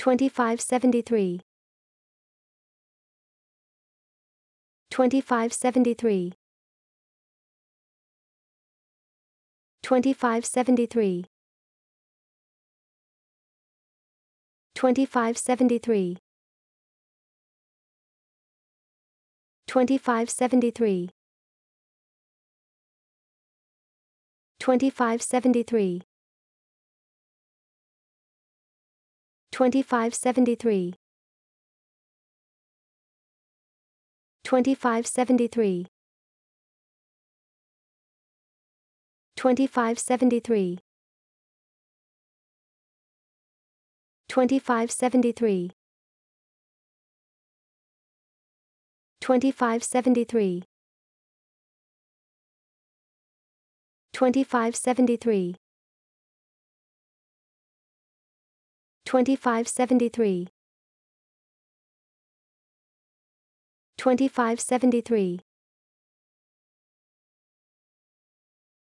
2573 2573 2573 2573 2573 2573 2573 2573 2573 2573 2573 2573 2573 2573